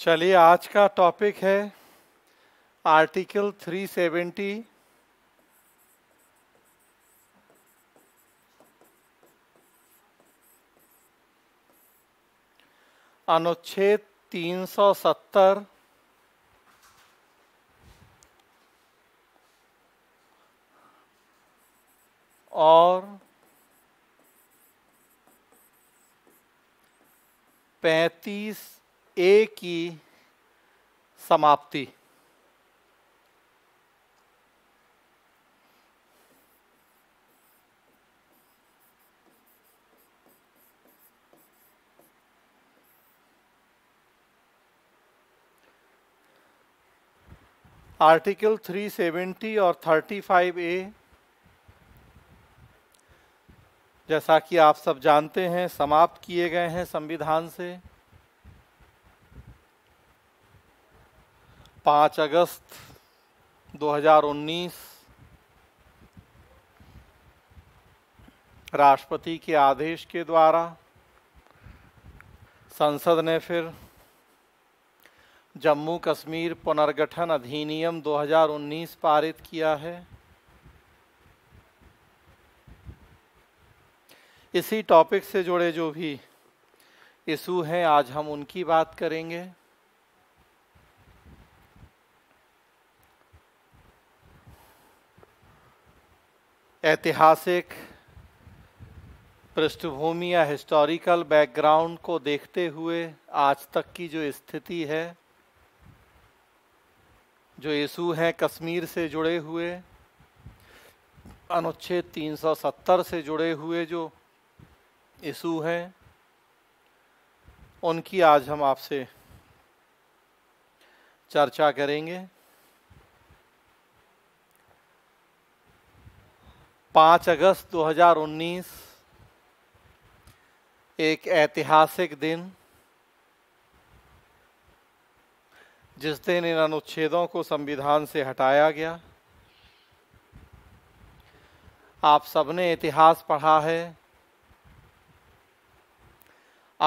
चलिए आज का टॉपिक है आर्टिकल 370 अनुच्छेद 370 और पैंतीस ए की समाप्ति आर्टिकल 370 और 35 ए जैसा कि आप सब जानते हैं समाप्त किए गए हैं संविधान से पाँच अगस्त 2019 राष्ट्रपति के आदेश के द्वारा संसद ने फिर जम्मू कश्मीर पुनर्गठन अधिनियम 2019 पारित किया है इसी टॉपिक से जुड़े जो भी इशू हैं आज हम उनकी बात करेंगे ऐतिहासिक पृष्ठभूमि या हिस्टोरिकल बैकग्राउंड को देखते हुए आज तक की जो स्थिति है जो इशू हैं कश्मीर से जुड़े हुए अनुच्छेद 370 से जुड़े हुए जो इशू हैं उनकी आज हम आपसे चर्चा करेंगे 5 अगस्त 2019 एक ऐतिहासिक दिन जिस दिन इन अनुच्छेदों को संविधान से हटाया गया आप सबने इतिहास पढ़ा है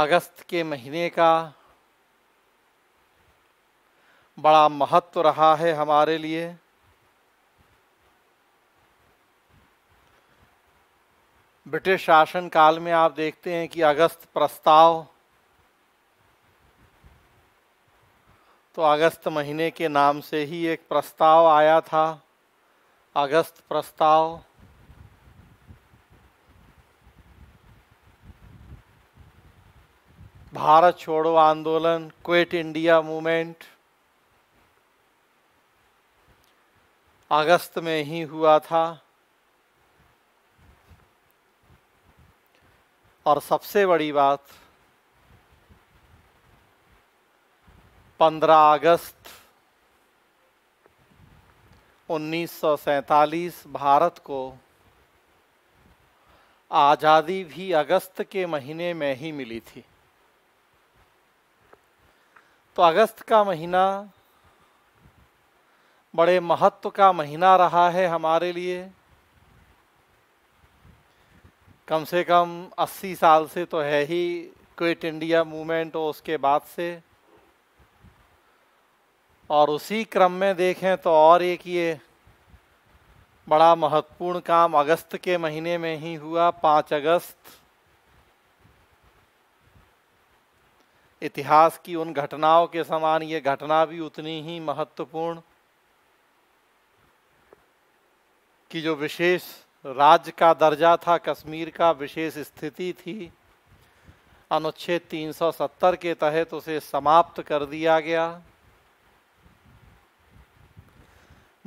अगस्त के महीने का बड़ा महत्व रहा है हमारे लिए ब्रिटिश शासन काल में आप देखते हैं कि अगस्त प्रस्ताव तो अगस्त महीने के नाम से ही एक प्रस्ताव आया था अगस्त प्रस्ताव भारत छोड़ो आंदोलन क्विट इंडिया मूवमेंट अगस्त में ही हुआ था और सबसे बड़ी बात 15 अगस्त 1947 भारत को आज़ादी भी अगस्त के महीने में ही मिली थी तो अगस्त का महीना बड़े महत्व का महीना रहा है हमारे लिए कम से कम 80 साल से तो है ही क्विट इंडिया मूवमेंट और उसके बाद से और उसी क्रम में देखें तो और एक ये बड़ा महत्वपूर्ण काम अगस्त के महीने में ही हुआ पाँच अगस्त इतिहास की उन घटनाओं के समान ये घटना भी उतनी ही महत्वपूर्ण कि जो विशेष राज्य का दर्जा था कश्मीर का विशेष स्थिति थी अनुच्छेद 370 के तहत उसे समाप्त कर दिया गया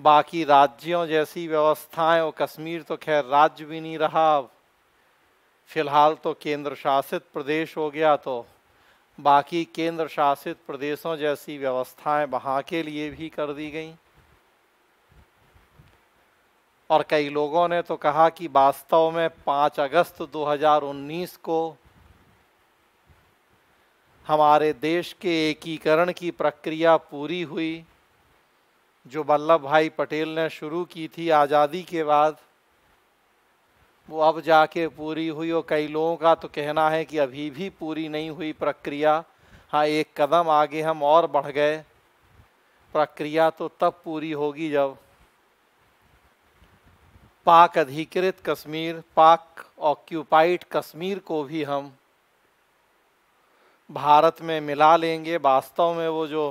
बाकी राज्यों जैसी व्यवस्थाएं और कश्मीर तो खैर राज्य भी नहीं रहा फिलहाल तो केंद्र शासित प्रदेश हो गया तो बाकी केंद्र शासित प्रदेशों जैसी व्यवस्थाएं वहाँ के लिए भी कर दी गई और कई लोगों ने तो कहा कि वास्तव में 5 अगस्त 2019 को हमारे देश के एकीकरण की प्रक्रिया पूरी हुई जो वल्लभ भाई पटेल ने शुरू की थी आज़ादी के बाद वो अब जाके पूरी हुई और कई लोगों का तो कहना है कि अभी भी पूरी नहीं हुई प्रक्रिया हाँ एक कदम आगे हम और बढ़ गए प्रक्रिया तो तब पूरी होगी जब पाक अधिकृत कश्मीर पाक ऑक्यूपाइड कश्मीर को भी हम भारत में मिला लेंगे वास्तव में वो जो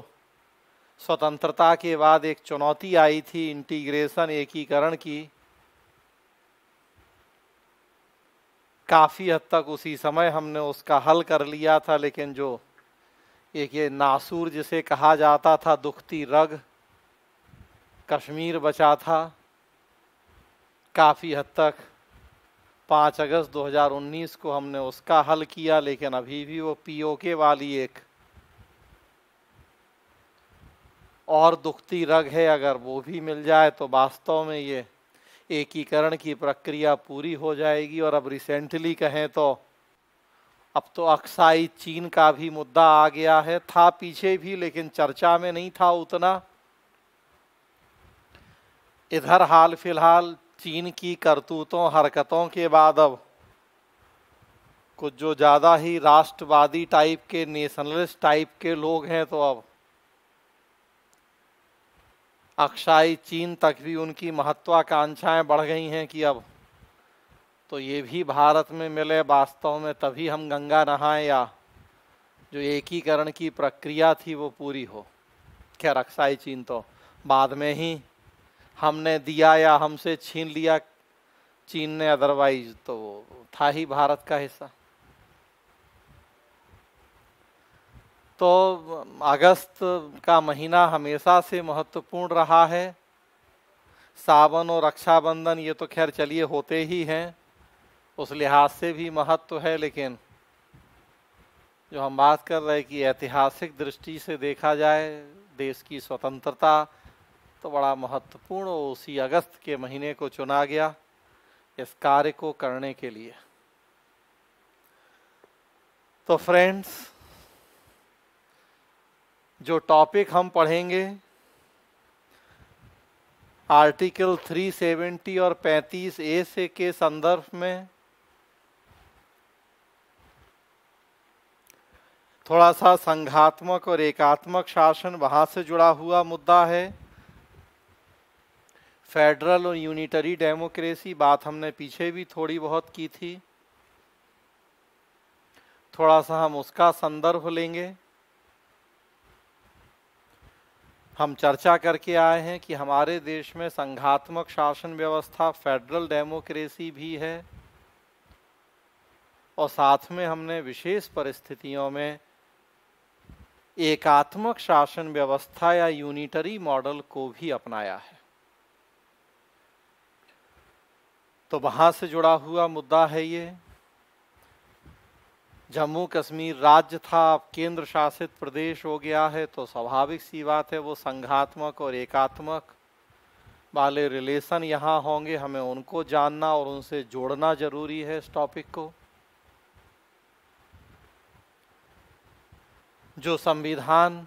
स्वतंत्रता के बाद एक चुनौती आई थी इंटीग्रेशन एकीकरण की काफ़ी हद तक उसी समय हमने उसका हल कर लिया था लेकिन जो एक ये नासूर जिसे कहा जाता था दुखती रग कश्मीर बचा था काफ़ी हद तक 5 अगस्त 2019 को हमने उसका हल किया लेकिन अभी भी वो पीओके वाली एक और दुखती रग है अगर वो भी मिल जाए तो वास्तव में ये एकीकरण की प्रक्रिया पूरी हो जाएगी और अब रिसेंटली कहें तो अब तो अक्साई चीन का भी मुद्दा आ गया है था पीछे भी लेकिन चर्चा में नहीं था उतना इधर हाल फिलहाल चीन की करतूतों हरकतों के बाद अब कुछ जो ज़्यादा ही राष्ट्रवादी टाइप के नेशनलिस्ट टाइप के लोग हैं तो अब अक्षाई चीन तक भी उनकी महत्वाकांक्षाएं बढ़ गई हैं कि अब तो ये भी भारत में मिले वास्तव में तभी हम गंगा नहाएं या जो एकीकरण की प्रक्रिया थी वो पूरी हो खैर अक्षाई चीन तो बाद में ही हमने दिया या हमसे छीन लिया चीन ने अदरवाइज तो था ही भारत का हिस्सा तो अगस्त का महीना हमेशा से महत्वपूर्ण रहा है सावन और रक्षाबंधन ये तो खैर चलिए होते ही हैं उस लिहाज से भी महत्व है लेकिन जो हम बात कर रहे हैं कि ऐतिहासिक दृष्टि से देखा जाए देश की स्वतंत्रता तो बड़ा महत्वपूर्ण उसी अगस्त के महीने को चुना गया इस कार्य को करने के लिए तो फ्रेंड्स जो टॉपिक हम पढ़ेंगे आर्टिकल 370 और 35 ए से के संदर्भ में थोड़ा सा संघात्मक और एकात्मक शासन वहां से जुड़ा हुआ मुद्दा है फेडरल और यूनिटरी डेमोक्रेसी बात हमने पीछे भी थोड़ी बहुत की थी थोड़ा सा हम उसका संदर्भ लेंगे हम चर्चा करके आए हैं कि हमारे देश में संघात्मक शासन व्यवस्था फेडरल डेमोक्रेसी भी है और साथ में हमने विशेष परिस्थितियों में एकात्मक शासन व्यवस्था या यूनिटरी मॉडल को भी अपनाया है तो वहाँ से जुड़ा हुआ मुद्दा है ये जम्मू कश्मीर राज्य था अब केंद्र शासित प्रदेश हो गया है तो स्वाभाविक सी बात है वो संघात्मक और एकात्मक वाले रिलेशन यहाँ होंगे हमें उनको जानना और उनसे जोड़ना जरूरी है इस टॉपिक को जो संविधान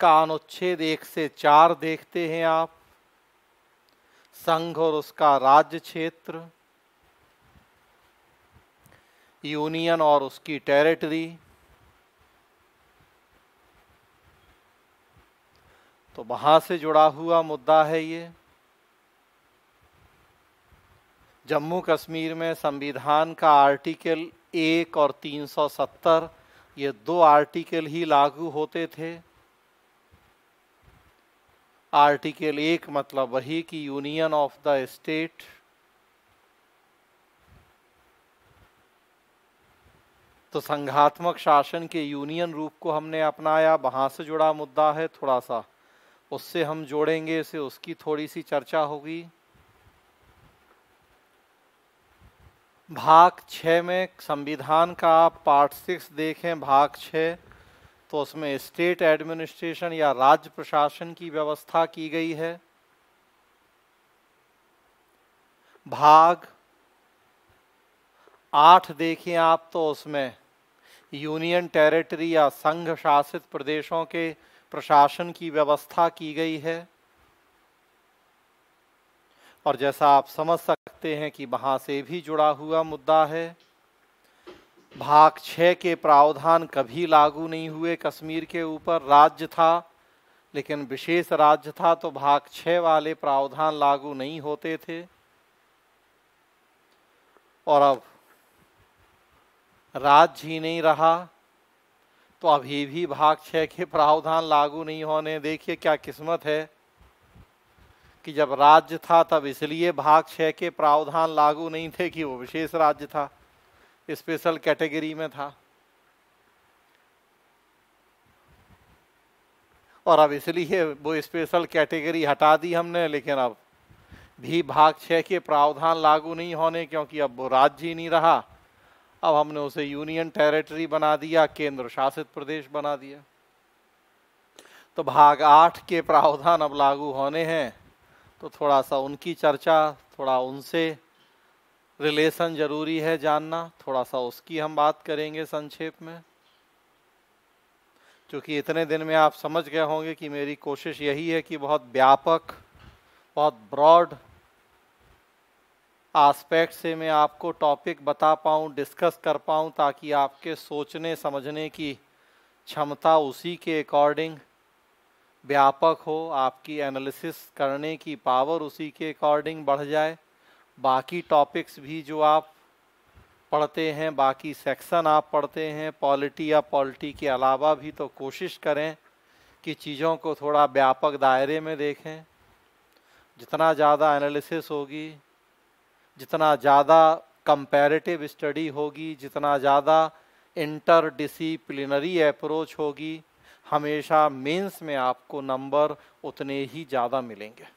का अनुच्छेद एक से चार देखते हैं आप संघ और उसका राज्य क्षेत्र यूनियन और उसकी टेरिटरी तो वहां से जुड़ा हुआ मुद्दा है ये जम्मू कश्मीर में संविधान का आर्टिकल एक और 370 ये दो आर्टिकल ही लागू होते थे आर्टिकल एक मतलब वही कि यूनियन ऑफ द स्टेट तो संघात्मक शासन के यूनियन रूप को हमने अपनाया वहां से जुड़ा मुद्दा है थोड़ा सा उससे हम जोड़ेंगे इसे उसकी थोड़ी सी चर्चा होगी भाग छ में संविधान का आप पार्ट सिक्स देखें भाग छः तो उसमें स्टेट एडमिनिस्ट्रेशन या राज्य प्रशासन की व्यवस्था की गई है भाग आठ देखें आप तो उसमें यूनियन टेरिटरी या संघ शासित प्रदेशों के प्रशासन की व्यवस्था की गई है और जैसा आप समझ सकते हैं कि वहां से भी जुड़ा हुआ मुद्दा है भाग छः के प्रावधान कभी लागू नहीं हुए कश्मीर के ऊपर राज्य था लेकिन विशेष राज्य था तो भाग छः वाले प्रावधान लागू नहीं होते थे और अब राज्य ही नहीं रहा तो अभी भी भाग छः के प्रावधान लागू नहीं होने देखिए क्या किस्मत है कि जब राज्य था तब इसलिए भाग छः के प्रावधान लागू नहीं थे कि वो विशेष राज्य था स्पेशल कैटेगरी में था और अब इसलिए वो स्पेशल कैटेगरी हटा दी हमने लेकिन अब भी भाग छः के प्रावधान लागू नहीं होने क्योंकि अब वो राज्य ही नहीं रहा अब हमने उसे यूनियन टेरिटरी बना दिया केंद्र शासित प्रदेश बना दिया तो भाग आठ के प्रावधान अब लागू होने हैं तो थोड़ा सा उनकी चर्चा थोड़ा उनसे रिलेशन जरूरी है जानना थोड़ा सा उसकी हम बात करेंगे संक्षेप में क्योंकि इतने दिन में आप समझ गए होंगे कि मेरी कोशिश यही है कि बहुत व्यापक बहुत ब्रॉड आस्पेक्ट से मैं आपको टॉपिक बता पाऊँ डिस्कस कर पाऊँ ताकि आपके सोचने समझने की क्षमता उसी के अकॉर्डिंग व्यापक हो आपकी एनालिसिस करने की पावर उसी के अकॉर्डिंग बढ़ जाए बाकी टॉपिक्स भी जो आप पढ़ते हैं बाकी सेक्शन आप पढ़ते हैं पॉलिटी या पॉलिटी के अलावा भी तो कोशिश करें कि चीज़ों को थोड़ा व्यापक दायरे में देखें जितना ज़्यादा एनालिसिस होगी जितना ज़्यादा कंपैरेटिव स्टडी होगी जितना ज़्यादा इंटर डिसिप्लिनरी अप्रोच होगी हमेशा मेंस में आपको नंबर उतने ही ज़्यादा मिलेंगे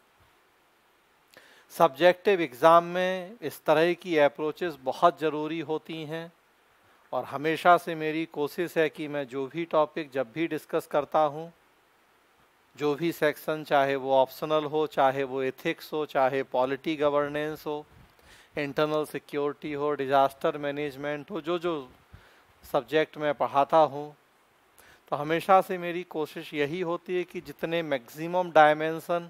सब्जेक्टिव एग्ज़ाम में इस तरह की अप्रोचेस बहुत ज़रूरी होती हैं और हमेशा से मेरी कोशिश है कि मैं जो भी टॉपिक जब भी डिस्कस करता हूँ जो भी सेक्शन चाहे वो ऑप्शनल हो चाहे वो एथिक्स हो चाहे पॉलिटी गवर्नेंस हो इंटरनल सिक्योरिटी हो डिज़ास्टर मैनेजमेंट हो जो जो सब्जेक्ट मैं पढ़ाता हूँ तो हमेशा से मेरी कोशिश यही होती है कि जितने मैक्सिमम डायमेंसन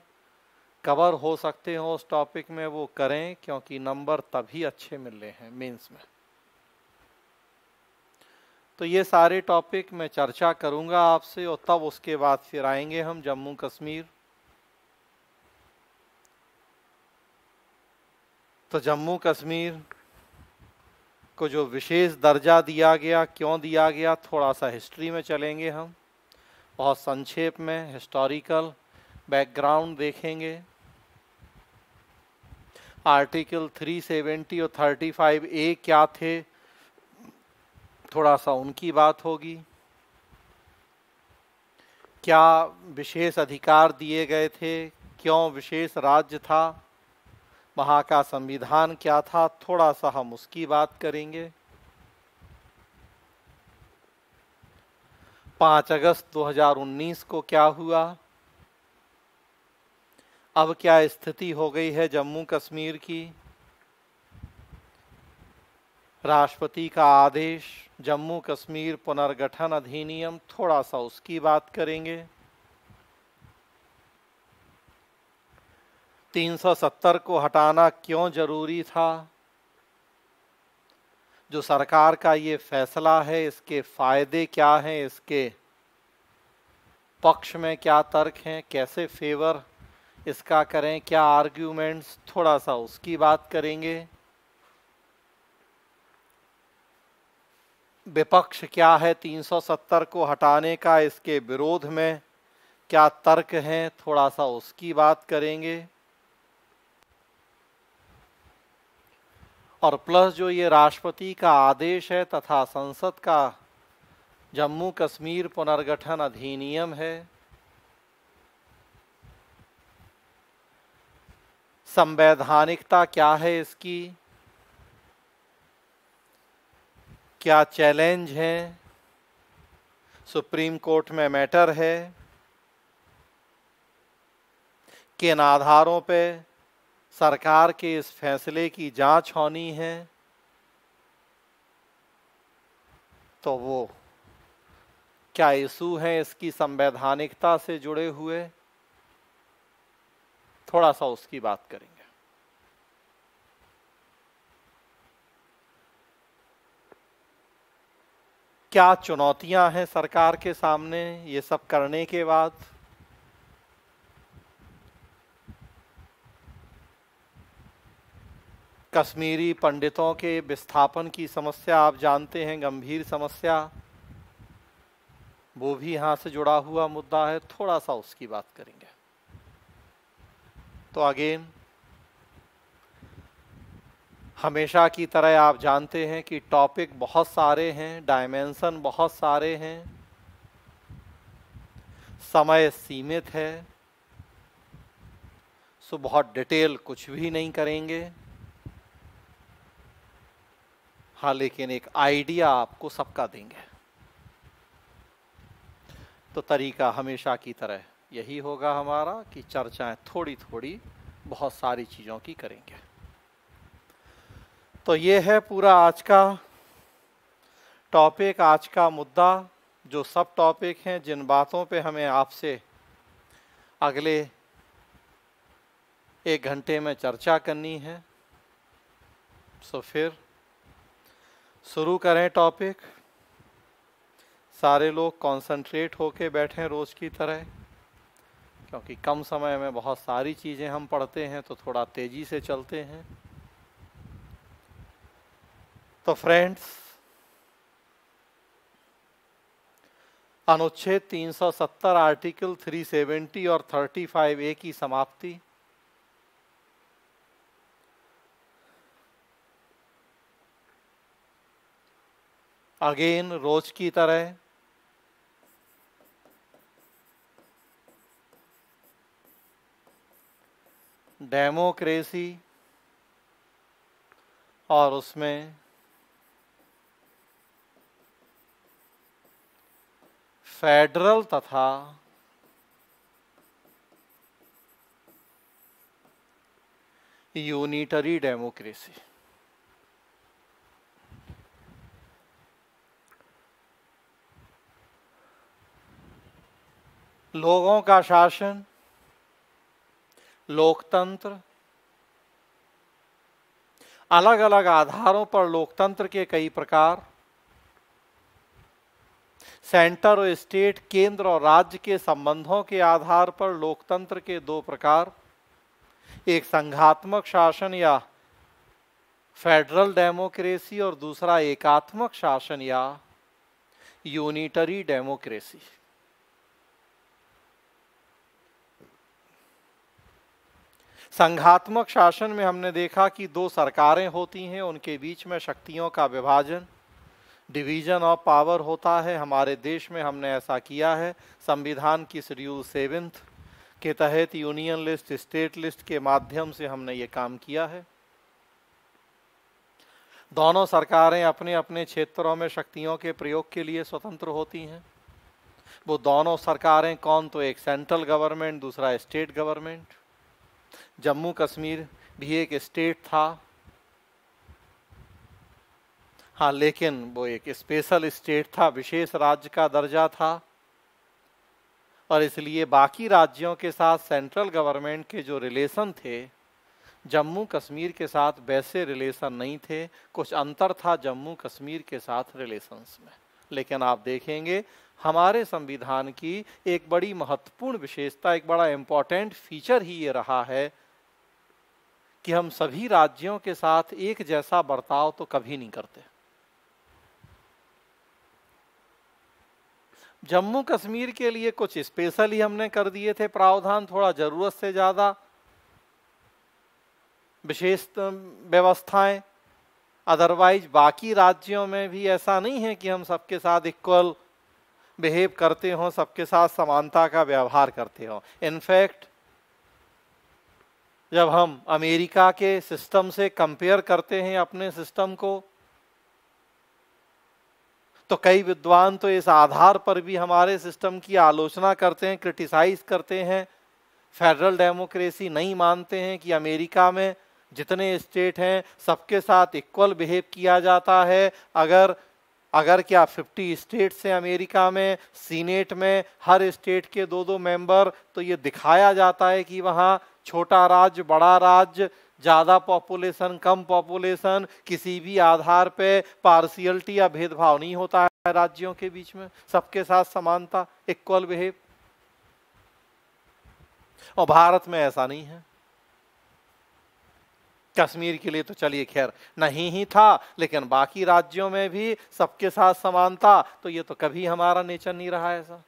कवर हो सकते हो उस टॉपिक में वो करें क्योंकि नंबर तभी अच्छे मिल रहे हैं मेंस में तो ये सारे टॉपिक मैं चर्चा करूंगा आपसे और तब उसके बाद फिर आएंगे हम जम्मू कश्मीर तो जम्मू कश्मीर को जो विशेष दर्जा दिया गया क्यों दिया गया थोड़ा सा हिस्ट्री में चलेंगे हम बहुत संक्षेप में हिस्टोरिकल बैकग्राउंड देखेंगे आर्टिकल 370 और 35 ए क्या थे थोड़ा सा उनकी बात होगी क्या विशेष अधिकार दिए गए थे क्यों विशेष राज्य था वहाँ का संविधान क्या था थोड़ा सा हम उसकी बात करेंगे पांच अगस्त 2019 को क्या हुआ अब क्या स्थिति हो गई है जम्मू कश्मीर की राष्ट्रपति का आदेश जम्मू कश्मीर पुनर्गठन अधिनियम थोड़ा सा उसकी बात करेंगे 370 को हटाना क्यों जरूरी था जो सरकार का ये फैसला है इसके फायदे क्या हैं इसके पक्ष में क्या तर्क हैं कैसे फेवर इसका करें क्या आर्ग्यूमेंट्स थोड़ा सा उसकी बात करेंगे विपक्ष क्या है 370 को हटाने का इसके विरोध में क्या तर्क हैं थोड़ा सा उसकी बात करेंगे और प्लस जो ये राष्ट्रपति का आदेश है तथा संसद का जम्मू कश्मीर पुनर्गठन अधिनियम है संवैधानिकता क्या है इसकी क्या चैलेंज है सुप्रीम कोर्ट में मैटर है किन आधारों पे सरकार के इस फैसले की जांच होनी है तो वो क्या इशू है इसकी संवैधानिकता से जुड़े हुए थोड़ा सा उसकी बात करेंगे क्या चुनौतियां हैं सरकार के सामने ये सब करने के बाद कश्मीरी पंडितों के विस्थापन की समस्या आप जानते हैं गंभीर समस्या वो भी यहां से जुड़ा हुआ मुद्दा है थोड़ा सा उसकी बात करेंगे तो अगेन हमेशा की तरह आप जानते हैं कि टॉपिक बहुत सारे हैं डायमेंशन बहुत सारे हैं समय सीमित है सो बहुत डिटेल कुछ भी नहीं करेंगे हाँ लेकिन एक आइडिया आपको सबका देंगे तो तरीका हमेशा की तरह यही होगा हमारा कि चर्चाएं थोड़ी थोड़ी बहुत सारी चीज़ों की करेंगे तो ये है पूरा आज का टॉपिक आज का मुद्दा जो सब टॉपिक हैं जिन बातों पे हमें आपसे अगले एक घंटे में चर्चा करनी है सो फिर शुरू करें टॉपिक सारे लोग कंसंट्रेट होके बैठे रोज़ की तरह क्योंकि कम समय में बहुत सारी चीज़ें हम पढ़ते हैं तो थोड़ा तेज़ी से चलते हैं तो फ्रेंड्स अनुच्छेद 370 आर्टिकल 370 और 35 ए की समाप्ति अगेन रोज की तरह डेमोक्रेसी और उसमें फेडरल तथा यूनिटरी डेमोक्रेसी लोगों का शासन लोकतंत्र अलग अलग आधारों पर लोकतंत्र के कई प्रकार सेंटर और स्टेट केंद्र और राज्य के संबंधों के आधार पर लोकतंत्र के दो प्रकार एक संघात्मक शासन या फेडरल डेमोक्रेसी और दूसरा एकात्मक शासन या यूनिटरी डेमोक्रेसी संघात्मक शासन में हमने देखा कि दो सरकारें होती हैं उनके बीच में शक्तियों का विभाजन डिवीज़न ऑफ पावर होता है हमारे देश में हमने ऐसा किया है संविधान की शेड्यूल सेवेंथ के तहत यूनियन लिस्ट स्टेट लिस्ट के माध्यम से हमने ये काम किया है दोनों सरकारें अपने अपने क्षेत्रों में शक्तियों के प्रयोग के लिए स्वतंत्र होती हैं वो दोनों सरकारें कौन तो एक सेंट्रल गवर्नमेंट दूसरा स्टेट गवर्नमेंट जम्मू कश्मीर भी एक स्टेट था हाँ लेकिन वो एक स्पेशल स्टेट था विशेष राज्य का दर्जा था और इसलिए बाकी राज्यों के साथ सेंट्रल गवर्नमेंट के जो रिलेशन थे जम्मू कश्मीर के साथ वैसे रिलेशन नहीं थे कुछ अंतर था जम्मू कश्मीर के साथ रिलेशंस में लेकिन आप देखेंगे हमारे संविधान की एक बड़ी महत्वपूर्ण विशेषता एक बड़ा इम्पॉर्टेंट फीचर ही ये रहा है कि हम सभी राज्यों के साथ एक जैसा बर्ताव तो कभी नहीं करते जम्मू कश्मीर के लिए कुछ स्पेशल ही हमने कर दिए थे प्रावधान थोड़ा जरूरत से ज़्यादा विशेष तो व्यवस्थाएं अदरवाइज बाकी राज्यों में भी ऐसा नहीं है कि हम सबके साथ इक्वल बिहेव करते हों सबके साथ समानता का व्यवहार करते हों इनफैक्ट जब हम अमेरिका के सिस्टम से कंपेयर करते हैं अपने सिस्टम को तो कई विद्वान तो इस आधार पर भी हमारे सिस्टम की आलोचना करते हैं क्रिटिसाइज करते हैं फेडरल डेमोक्रेसी नहीं मानते हैं कि अमेरिका में जितने स्टेट हैं सबके साथ इक्वल बिहेव किया जाता है अगर अगर क्या 50 स्टेट से अमेरिका में सीनेट में हर स्टेट के दो दो मेंबर तो ये दिखाया जाता है कि वहाँ छोटा राज्य बड़ा राज्य ज़्यादा पॉपुलेशन कम पॉपुलेशन किसी भी आधार पे पार्सियलिटी या भेदभाव नहीं होता है राज्यों के बीच में सबके साथ समानता इक्वल बिहेव और भारत में ऐसा नहीं है कश्मीर के लिए तो चलिए खैर नहीं ही था लेकिन बाकी राज्यों में भी सबके साथ समानता तो ये तो कभी हमारा नेचर नहीं रहा ऐसा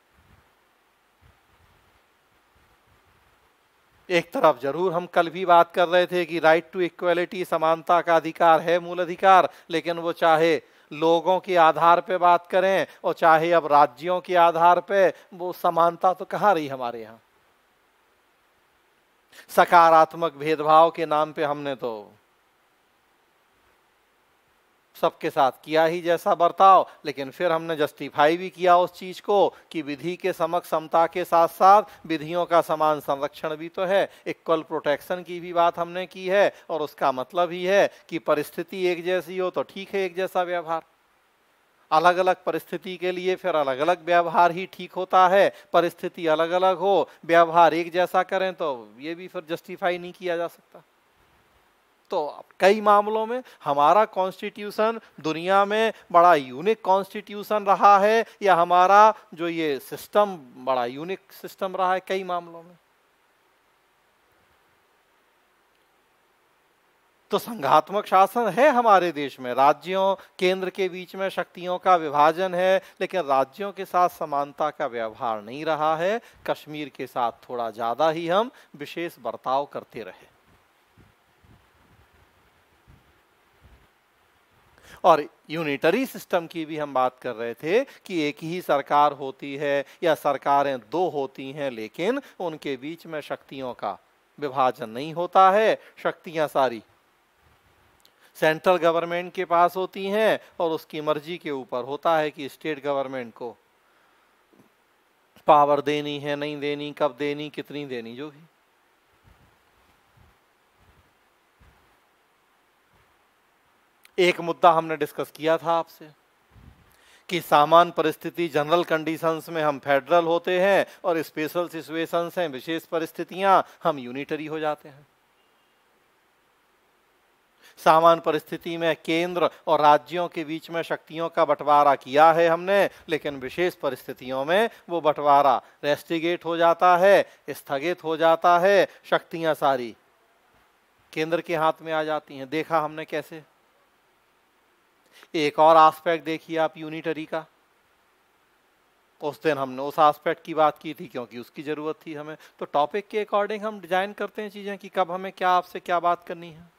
एक तरफ जरूर हम कल भी बात कर रहे थे कि राइट टू इक्वलिटी समानता का अधिकार है मूल अधिकार लेकिन वो चाहे लोगों के आधार पे बात करें और चाहे अब राज्यों के आधार पे वो समानता तो कहाँ रही हमारे यहाँ सकारात्मक भेदभाव के नाम पे हमने तो सबके साथ किया ही जैसा बर्ताव लेकिन फिर हमने जस्टिफाई भी किया उस चीज़ को कि विधि के समक्ष समता के साथ साथ विधियों का समान संरक्षण भी तो है इक्वल प्रोटेक्शन की भी बात हमने की है और उसका मतलब ही है कि परिस्थिति एक जैसी हो तो ठीक है एक जैसा व्यवहार अलग अलग परिस्थिति के लिए फिर अलग अलग व्यवहार ही ठीक होता है परिस्थिति अलग अलग हो व्यवहार एक जैसा करें तो ये भी फिर जस्टिफाई नहीं किया जा सकता तो कई मामलों में हमारा कॉन्स्टिट्यूशन दुनिया में बड़ा यूनिक कॉन्स्टिट्यूशन रहा है या हमारा जो ये सिस्टम बड़ा यूनिक सिस्टम रहा है कई मामलों में तो संघात्मक शासन है हमारे देश में राज्यों केंद्र के बीच में शक्तियों का विभाजन है लेकिन राज्यों के साथ समानता का व्यवहार नहीं रहा है कश्मीर के साथ थोड़ा ज़्यादा ही हम विशेष बर्ताव करते रहे और यूनिटरी सिस्टम की भी हम बात कर रहे थे कि एक ही सरकार होती है या सरकारें दो होती हैं लेकिन उनके बीच में शक्तियों का विभाजन नहीं होता है शक्तियां सारी सेंट्रल गवर्नमेंट के पास होती हैं और उसकी मर्जी के ऊपर होता है कि स्टेट गवर्नमेंट को पावर देनी है नहीं देनी कब देनी कितनी देनी जो भी एक मुद्दा हमने डिस्कस किया था आपसे कि सामान्य परिस्थिति जनरल कंडीशंस में हम फेडरल होते हैं और स्पेशल सिचुएशंस हैं विशेष परिस्थितियां हम यूनिटरी हो जाते हैं सामान्य परिस्थिति में केंद्र और राज्यों के बीच में शक्तियों का बंटवारा किया है हमने लेकिन विशेष परिस्थितियों में वो बंटवारा रेस्टिगेट हो जाता है स्थगित हो जाता है शक्तियां सारी केंद्र के हाथ में आ जाती हैं देखा हमने कैसे एक और आस्पेक्ट देखिए आप यूनिटरी का उस दिन हमने उस आस्पेक्ट की बात की थी क्योंकि उसकी ज़रूरत थी हमें तो टॉपिक के अकॉर्डिंग हम डिजाइन करते हैं चीज़ें कि कब हमें क्या आपसे क्या बात करनी है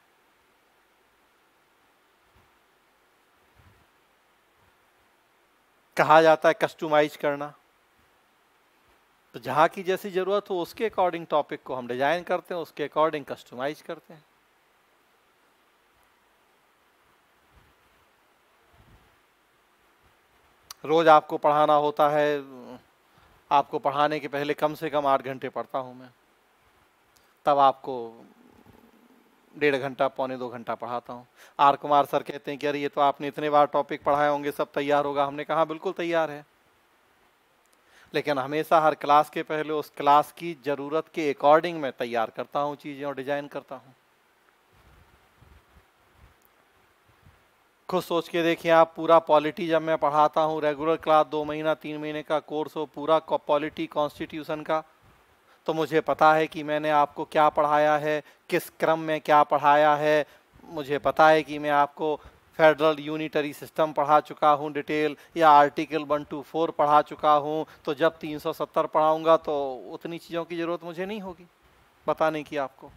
कहा जाता है कस्टमाइज करना तो जहां की जैसी ज़रूरत हो उसके अकॉर्डिंग टॉपिक को हम डिज़ाइन करते हैं उसके अकॉर्डिंग कस्टमाइज करते हैं रोज़ आपको पढ़ाना होता है आपको पढ़ाने के पहले कम से कम आठ घंटे पढ़ता हूँ मैं तब आपको डेढ़ घंटा पौने दो घंटा पढ़ाता हूँ आर कुमार सर कहते हैं कि अरे ये तो आपने इतने बार टॉपिक पढ़ाए होंगे सब तैयार होगा हमने कहा बिल्कुल तैयार है लेकिन हमेशा हर क्लास के पहले उस क्लास की ज़रूरत के अकॉर्डिंग मैं तैयार करता हूँ चीज़ें और डिज़ाइन करता हूँ खुद सोच के देखिए आप पूरा पॉलिटी जब मैं पढ़ाता हूँ रेगुलर क्लास दो महीना तीन महीने का कोर्स हो पूरा पॉलिटी कॉन्स्टिट्यूशन का तो मुझे पता है कि मैंने आपको क्या पढ़ाया है किस क्रम में क्या पढ़ाया है मुझे पता है कि मैं आपको फेडरल यूनिटरी सिस्टम पढ़ा चुका हूँ डिटेल या आर्टिकल वन टू फोर पढ़ा चुका हूँ तो जब तीन सौ सत्तर पढ़ाऊँगा तो उतनी चीज़ों की ज़रूरत मुझे नहीं होगी बताने की आपको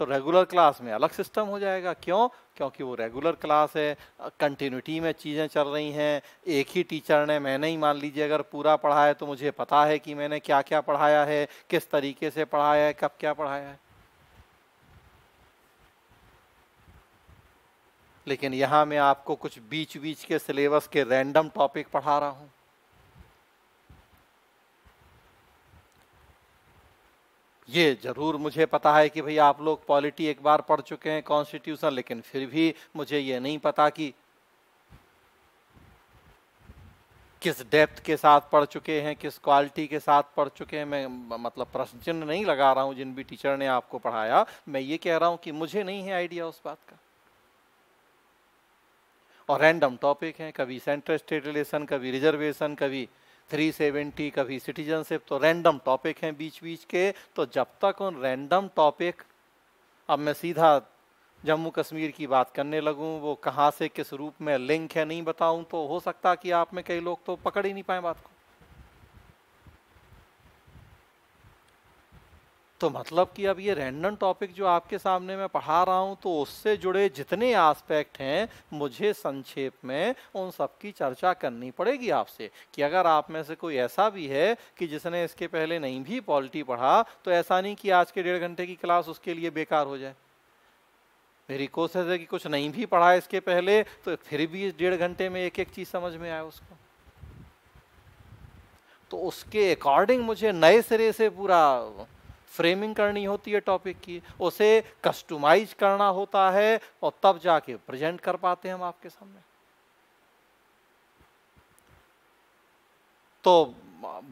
तो रेगुलर क्लास में अलग सिस्टम हो जाएगा क्यों क्योंकि वो रेगुलर क्लास है कंटिन्यूटी में चीज़ें चल रही हैं एक ही टीचर ने मैंने ही मान लीजिए अगर पूरा पढ़ा है तो मुझे पता है कि मैंने क्या क्या पढ़ाया है किस तरीके से पढ़ाया है कब क्या पढ़ाया है लेकिन यहाँ मैं आपको कुछ बीच बीच के सिलेबस के रैंडम टॉपिक पढ़ा रहा हूँ ये जरूर मुझे पता है कि भाई आप लोग पॉलिटी एक बार पढ़ चुके हैं कॉन्स्टिट्यूशन लेकिन फिर भी मुझे ये नहीं पता कि किस डेप्थ के साथ पढ़ चुके हैं किस क्वालिटी के साथ पढ़ चुके हैं मैं मतलब प्रश्न चिन्ह नहीं लगा रहा हूं जिन भी टीचर ने आपको पढ़ाया मैं ये कह रहा हूं कि मुझे नहीं है आइडिया उस बात का और रैंडम टॉपिक है कभी सेंट्रल स्टेट रिलेशन कभी रिजर्वेशन कभी 370 कभी सिटीजनशिप तो रैंडम टॉपिक हैं बीच बीच के तो जब तक उन रैंडम टॉपिक अब मैं सीधा जम्मू कश्मीर की बात करने लगूं वो कहाँ से किस रूप में लिंक है नहीं बताऊं तो हो सकता कि आप में कई लोग तो पकड़ ही नहीं पाए बात को तो मतलब कि अब ये रैंडम टॉपिक जो आपके सामने मैं पढ़ा रहा हूँ तो उससे जुड़े जितने आस्पेक्ट हैं मुझे संक्षेप में उन सब की चर्चा करनी पड़ेगी आपसे कि अगर आप में से कोई ऐसा भी है कि जिसने इसके पहले नहीं भी पॉलिटी पढ़ा तो ऐसा नहीं कि आज के डेढ़ घंटे की क्लास उसके लिए बेकार हो जाए मेरी कोशिश है कि कुछ नहीं भी पढ़ा इसके पहले तो फिर भी इस डेढ़ घंटे में एक एक चीज़ समझ में आए उसको तो उसके अकॉर्डिंग मुझे नए सिरे से पूरा फ्रेमिंग करनी होती है टॉपिक की उसे कस्टमाइज करना होता है और तब जाके प्रेजेंट कर पाते हैं हम आपके सामने तो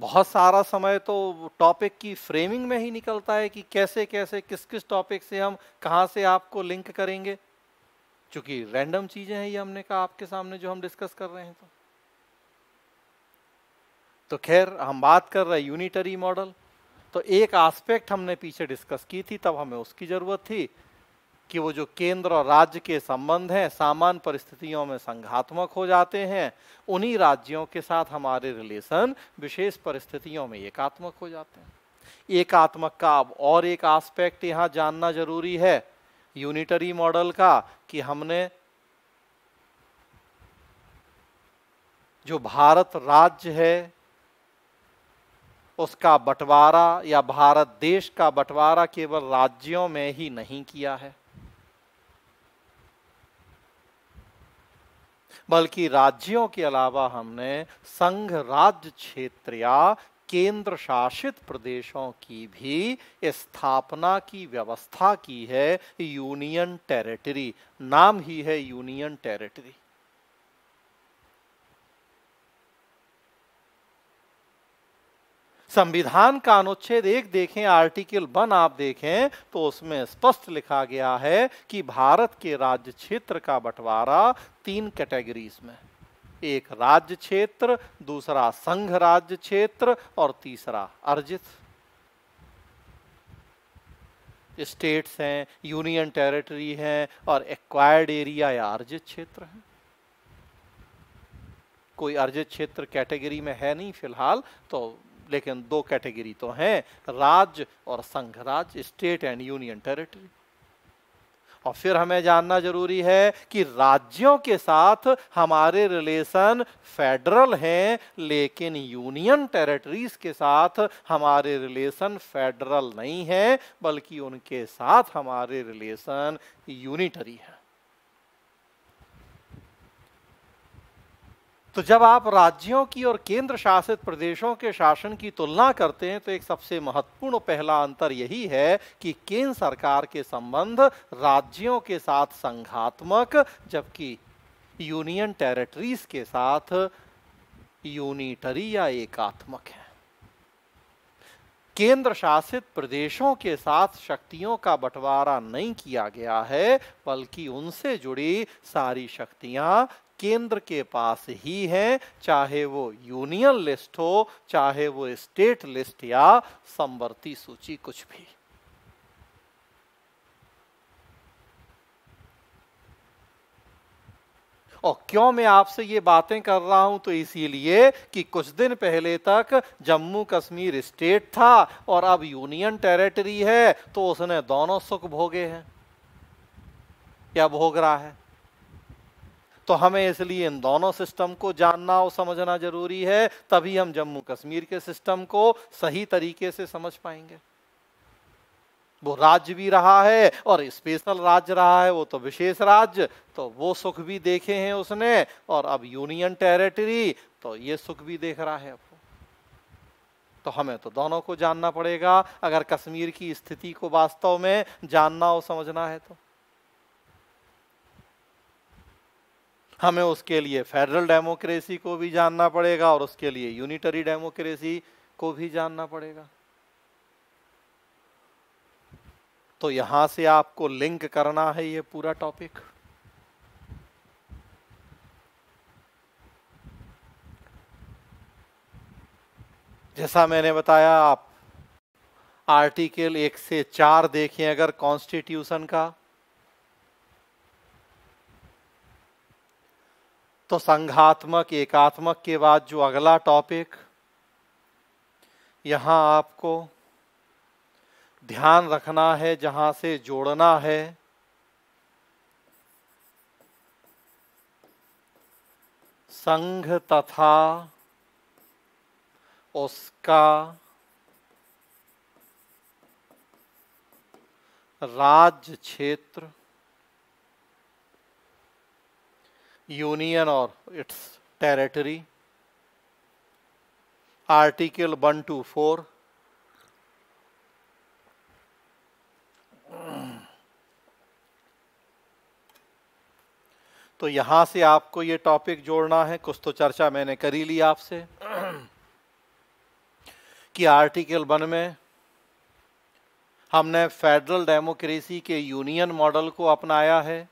बहुत सारा समय तो टॉपिक की फ्रेमिंग में ही निकलता है कि कैसे कैसे किस किस टॉपिक से हम कहाँ से आपको लिंक करेंगे क्योंकि रैंडम चीज़ें हैं ये हमने कहा आपके सामने जो हम डिस्कस कर रहे हैं तो तो खैर हम बात कर रहे हैं यूनिटरी मॉडल तो एक आस्पेक्ट हमने पीछे डिस्कस की थी तब हमें उसकी ज़रूरत थी कि वो जो केंद्र और राज्य के संबंध हैं सामान्य परिस्थितियों में संघात्मक हो जाते हैं उन्हीं राज्यों के साथ हमारे रिलेशन विशेष परिस्थितियों में एकात्मक हो जाते हैं एकात्मक का अब और एक आस्पेक्ट यहाँ जानना जरूरी है यूनिटरी मॉडल का कि हमने जो भारत राज्य है उसका बंटवारा या भारत देश का बंटवारा केवल राज्यों में ही नहीं किया है बल्कि राज्यों के अलावा हमने संघ राज्य क्षेत्र या केंद्र शासित प्रदेशों की भी स्थापना की व्यवस्था की है यूनियन टेरिटरी नाम ही है यूनियन टेरिटरी संविधान का अनुच्छेद एक देखें आर्टिकल वन आप देखें तो उसमें स्पष्ट लिखा गया है कि भारत के राज्य क्षेत्र का बंटवारा तीन कैटेगरीज में एक राज्य क्षेत्र दूसरा संघ राज्य क्षेत्र और तीसरा अर्जित स्टेट्स हैं यूनियन टेरिटरी हैं और एक्वायर्ड एरिया या अर्जित क्षेत्र हैं कोई अर्जित क्षेत्र कैटेगरी में है नहीं फिलहाल तो लेकिन दो कैटेगरी तो हैं राज्य और संघ राज्य स्टेट एंड यूनियन टेरिटरी और फिर हमें जानना जरूरी है कि राज्यों के साथ हमारे रिलेशन फेडरल हैं लेकिन यूनियन टेरिटरीज के साथ हमारे रिलेशन फेडरल नहीं हैं बल्कि उनके साथ हमारे रिलेशन यूनिटरी हैं तो जब आप राज्यों की और केंद्र शासित प्रदेशों के शासन की तुलना करते हैं तो एक सबसे महत्वपूर्ण पहला अंतर यही है कि केंद्र सरकार के संबंध राज्यों के साथ संघात्मक जबकि यूनियन टेरिटरीज के साथ यूनिटरी या एकात्मक है केंद्र शासित प्रदेशों के साथ शक्तियों का बंटवारा नहीं किया गया है बल्कि उनसे जुड़ी सारी शक्तियां केंद्र के पास ही है चाहे वो यूनियन लिस्ट हो चाहे वो स्टेट लिस्ट या संवर्ती सूची कुछ भी और क्यों मैं आपसे ये बातें कर रहा हूं तो इसीलिए कि कुछ दिन पहले तक जम्मू कश्मीर स्टेट था और अब यूनियन टेरिटरी है तो उसने दोनों सुख भोगे हैं या भोग रहा है तो हमें इसलिए इन दोनों सिस्टम को जानना और समझना जरूरी है तभी हम जम्मू कश्मीर के सिस्टम को सही तरीके से समझ पाएंगे वो राज्य भी रहा है और स्पेशल राज्य रहा है वो तो विशेष राज्य तो वो सुख भी देखे हैं उसने और अब यूनियन टेरिटरी तो ये सुख भी देख रहा है अब तो हमें तो दोनों को जानना पड़ेगा अगर कश्मीर की स्थिति को वास्तव में जानना और समझना है तो हमें उसके लिए फेडरल डेमोक्रेसी को भी जानना पड़ेगा और उसके लिए यूनिटरी डेमोक्रेसी को भी जानना पड़ेगा तो यहां से आपको लिंक करना है ये पूरा टॉपिक जैसा मैंने बताया आप आर्टिकल एक से चार देखें अगर कॉन्स्टिट्यूशन का तो संघात्मक एकात्मक के बाद जो अगला टॉपिक यहां आपको ध्यान रखना है जहां से जोड़ना है संघ तथा उसका राज्य क्षेत्र यूनियन और its territory article one two four तो यहां से आपको ये टॉपिक जोड़ना है कुछ तो चर्चा मैंने करी ली आपसे कि आर्टिकल वन में हमने फेडरल डेमोक्रेसी के यूनियन मॉडल को अपनाया है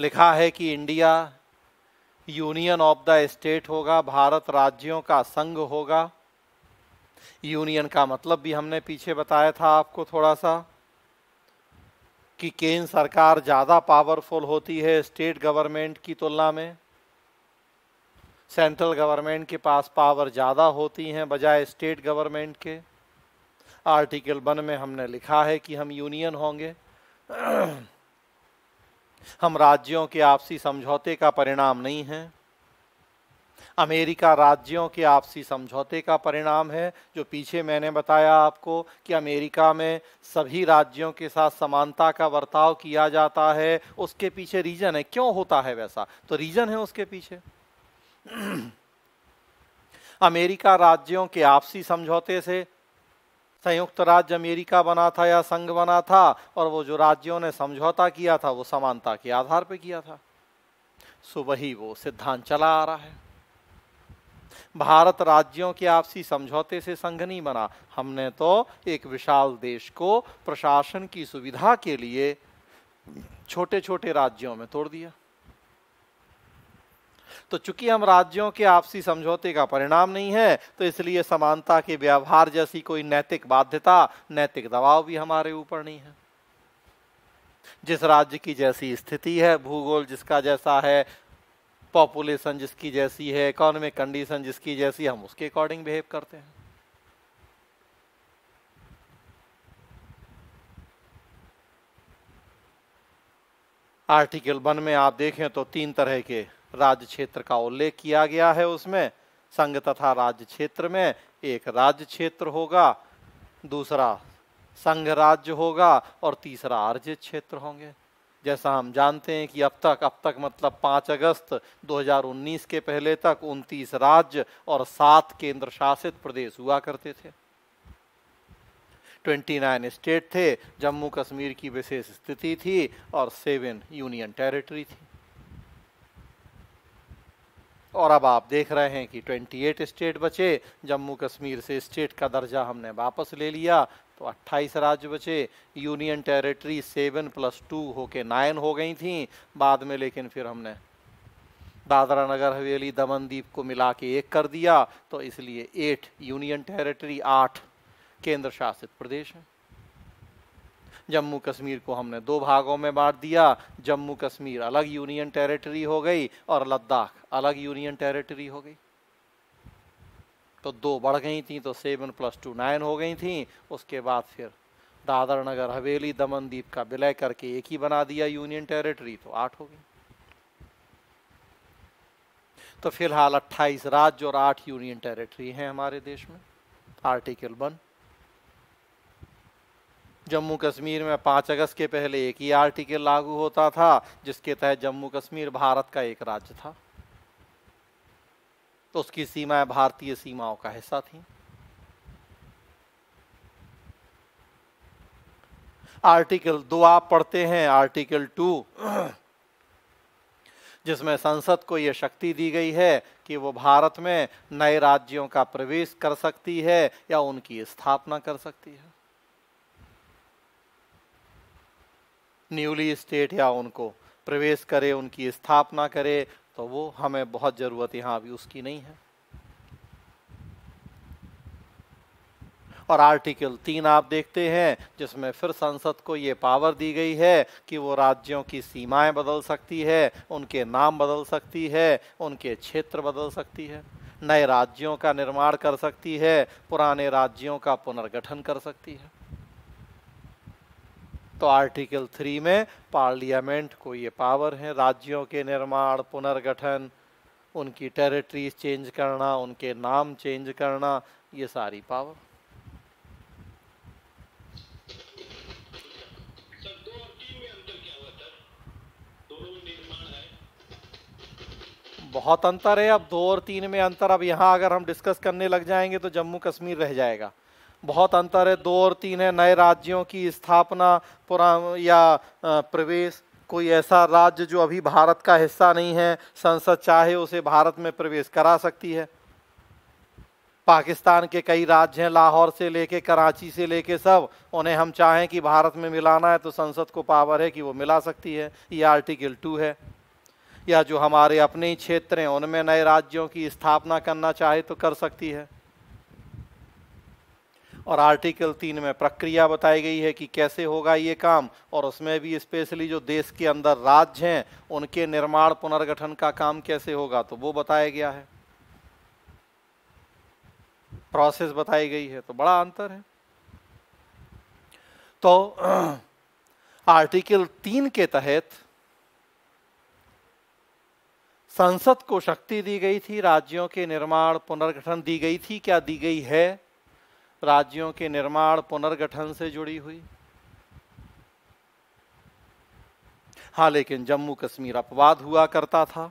लिखा है कि India union of the state होगा भारत राज्यों का संघ होगा यूनियन का मतलब भी हमने पीछे बताया था आपको थोड़ा सा कि केंद्र सरकार ज़्यादा पावरफुल होती है स्टेट गवर्नमेंट की तुलना में सेंट्रल गवर्नमेंट के पास पावर ज़्यादा होती हैं बजाय स्टेट गवर्नमेंट के आर्टिकल वन में हमने लिखा है कि हम यूनियन होंगे हम राज्यों के आपसी समझौते का परिणाम नहीं हैं अमेरिका राज्यों के आपसी समझौते का परिणाम है जो पीछे मैंने बताया आपको कि अमेरिका में सभी राज्यों के साथ समानता का बर्ताव किया जाता है उसके पीछे रीजन है क्यों होता है वैसा तो रीजन है उसके पीछे अमेरिका राज्यों के आपसी समझौते से संयुक्त राज्य अमेरिका बना था या संघ बना था और वो जो राज्यों ने समझौता किया था वो समानता के आधार पर किया था सुबह ही वो सिद्धांत चला आ रहा है भारत राज्यों के आपसी समझौते से संघ नहीं बना हमने तो एक विशाल देश को प्रशासन की सुविधा के लिए छोटे छोटे राज्यों में तोड़ दिया तो चूंकि हम राज्यों के आपसी समझौते का परिणाम नहीं है तो इसलिए समानता के व्यवहार जैसी कोई नैतिक बाध्यता नैतिक दबाव भी हमारे ऊपर नहीं है जिस राज्य की जैसी स्थिति है भूगोल जिसका जैसा है पॉपुलेशन जिसकी जैसी है इकोनॉमिक कंडीशन जिसकी जैसी हम उसके अकॉर्डिंग बिहेव करते हैं आर्टिकल वन में आप देखें तो तीन तरह के राज्य क्षेत्र का उल्लेख किया गया है उसमें संघ तथा राज्य क्षेत्र में एक राज्य क्षेत्र होगा दूसरा संघ राज्य होगा और तीसरा आर्य क्षेत्र होंगे जैसा हम जानते हैं कि अब तक अब तक मतलब 5 अगस्त 2019 के पहले तक 29 राज्य और सात केंद्र शासित प्रदेश हुआ करते थे 29 स्टेट थे जम्मू कश्मीर की विशेष स्थिति थी और सेवन यूनियन टेरिटरी थी और अब आप देख रहे हैं कि 28 स्टेट बचे जम्मू कश्मीर से स्टेट का दर्जा हमने वापस ले लिया तो 28 राज्य बचे union territory seven plus two होके नाइन हो गई थी बाद में लेकिन फिर हमने दादरा नगर हवेली दमनदीप को मिला के एक कर दिया तो इसलिए एट यूनियन टेरिटरी आठ केंद्र शासित प्रदेश हैं जम्मू कश्मीर को हमने दो भागों में बांट दिया जम्मू कश्मीर अलग यूनियन टेरिटरी हो गई और लद्दाख अलग यूनियन टेरिटरी हो गई तो दो बढ़ गई थी तो सेवन प्लस टू नाइन हो गई थी उसके बाद फिर दादर नगर हवेली दमन दीप का विलय करके एक ही बना दिया यूनियन टेरिटरी तो आठ हो गई तो फिलहाल 28 राज्य और आठ यूनियन टेरिटरी हैं हमारे देश में आर्टिकल वन जम्मू कश्मीर में पाँच अगस्त के पहले एक ही आर्टिकल लागू होता था जिसके तहत जम्मू कश्मीर भारत का एक राज्य था तो उसकी सीमाएं भारतीय सीमाओं का हिस्सा थी आर्टिकल दो आप पढ़ते हैं आर्टिकल टू जिसमें संसद को यह शक्ति दी गई है कि वो भारत में नए राज्यों का प्रवेश कर सकती है या उनकी स्थापना कर सकती है न्यूली स्टेट या उनको प्रवेश करे उनकी स्थापना करे तो वो हमें बहुत ज़रूरत यहाँ अभी उसकी नहीं है और आर्टिकल तीन आप देखते हैं जिसमें फिर संसद को ये पावर दी गई है कि वो राज्यों की सीमाएं बदल सकती है उनके नाम बदल सकती है उनके क्षेत्र बदल सकती है नए राज्यों का निर्माण कर सकती है पुराने राज्यों का पुनर्गठन कर सकती है तो आर्टिकल थ्री में पार्लियामेंट को ये पावर है राज्यों के निर्माण पुनर्गठन उनकी टेरिटरीज चेंज करना उनके नाम चेंज करना ये सारी पावर बहुत अंतर है अब दो और तीन में अंतर अब यहाँ अगर हम डिस्कस करने लग जाएंगे तो जम्मू कश्मीर रह जाएगा बहुत अंतर है दो और तीन है नए राज्यों की स्थापना पुरा या प्रवेश कोई ऐसा राज्य जो अभी भारत का हिस्सा नहीं है संसद चाहे उसे भारत में प्रवेश करा सकती है पाकिस्तान के कई राज्य हैं लाहौर से लेके कराची से लेके सब उन्हें हम चाहें कि भारत में मिलाना है तो संसद को पावर है कि वो मिला सकती है ये आर्टिकल टू है या जो हमारे अपने ही क्षेत्र हैं उनमें नए राज्यों की स्थापना करना चाहे तो कर सकती है और आर्टिकल तीन में प्रक्रिया बताई गई है कि कैसे होगा ये काम और उसमें भी स्पेशली जो देश के अंदर राज्य हैं उनके निर्माण पुनर्गठन का काम कैसे होगा तो वो बताया गया है प्रोसेस बताई गई है तो बड़ा अंतर है तो आर्टिकल तीन के तहत संसद को शक्ति दी गई थी राज्यों के निर्माण पुनर्गठन दी गई थी क्या दी गई है राज्यों के निर्माण पुनर्गठन से जुड़ी हुई हाँ लेकिन जम्मू कश्मीर अपवाद हुआ करता था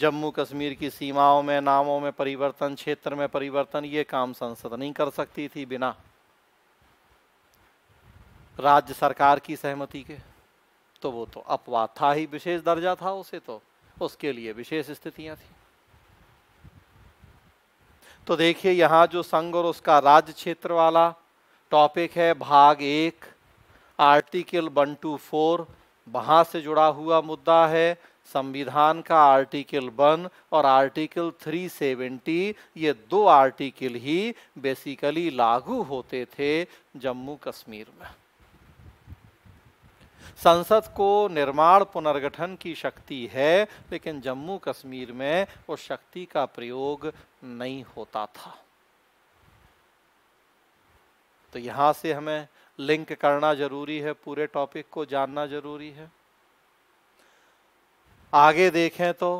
जम्मू कश्मीर की सीमाओं में नामों में परिवर्तन क्षेत्र में परिवर्तन ये काम संसद नहीं कर सकती थी बिना राज्य सरकार की सहमति के तो वो तो अपवाद था ही विशेष दर्जा था उसे तो उसके लिए विशेष स्थितियां थी तो देखिए यहाँ जो संघ और उसका राज्य क्षेत्र वाला टॉपिक है भाग एक आर्टिकल वन टू फोर वहाँ से जुड़ा हुआ मुद्दा है संविधान का आर्टिकल वन और आर्टिकल थ्री सेवेंटी ये दो आर्टिकल ही बेसिकली लागू होते थे जम्मू कश्मीर में संसद को निर्माण पुनर्गठन की शक्ति है लेकिन जम्मू कश्मीर में उस शक्ति का प्रयोग नहीं होता था तो यहां से हमें लिंक करना जरूरी है पूरे टॉपिक को जानना जरूरी है आगे देखें तो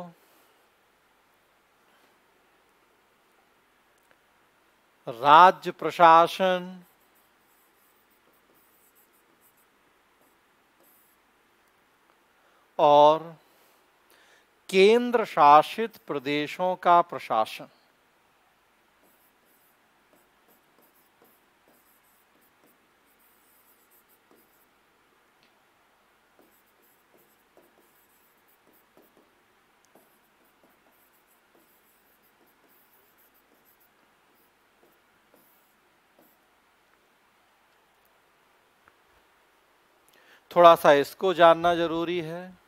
राज्य प्रशासन और केंद्र शासित प्रदेशों का प्रशासन थोड़ा सा इसको जानना जरूरी है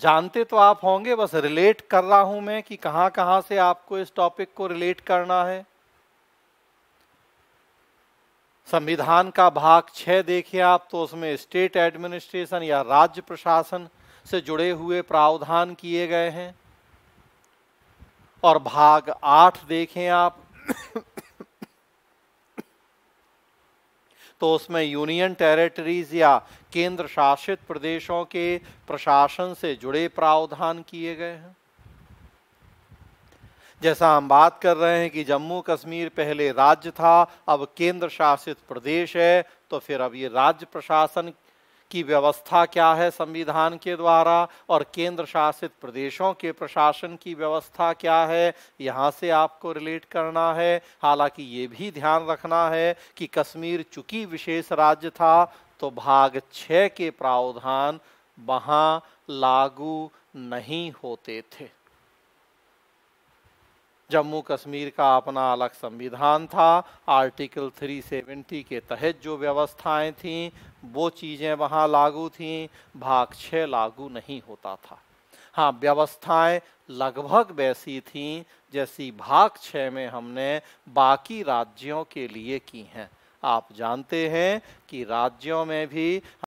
जानते तो आप होंगे बस रिलेट कर रहा हूं मैं कि कहां कहां से आपको इस टॉपिक को रिलेट करना है संविधान का भाग छह देखिए आप तो उसमें स्टेट एडमिनिस्ट्रेशन या राज्य प्रशासन से जुड़े हुए प्रावधान किए गए हैं और भाग आठ देखें आप तो उसमें यूनियन टेरिटरीज या केंद्र शासित प्रदेशों के प्रशासन से जुड़े प्रावधान किए गए हैं जैसा हम बात कर रहे हैं कि जम्मू कश्मीर पहले राज्य था अब केंद्र शासित प्रदेश है तो फिर अब ये राज्य प्रशासन की व्यवस्था क्या है संविधान के द्वारा और केंद्र शासित प्रदेशों के प्रशासन की व्यवस्था क्या है यहाँ से आपको रिलेट करना है हालांकि ये भी ध्यान रखना है कि कश्मीर चूंकि विशेष राज्य था तो भाग छः के प्रावधान वहाँ लागू नहीं होते थे जम्मू कश्मीर का अपना अलग संविधान था आर्टिकल 370 के तहत जो व्यवस्थाएं थीं वो चीज़ें वहाँ लागू थीं भाग छः लागू नहीं होता था हाँ व्यवस्थाएं लगभग वैसी थीं जैसी भाग छः में हमने बाकी राज्यों के लिए की हैं आप जानते हैं कि राज्यों में भी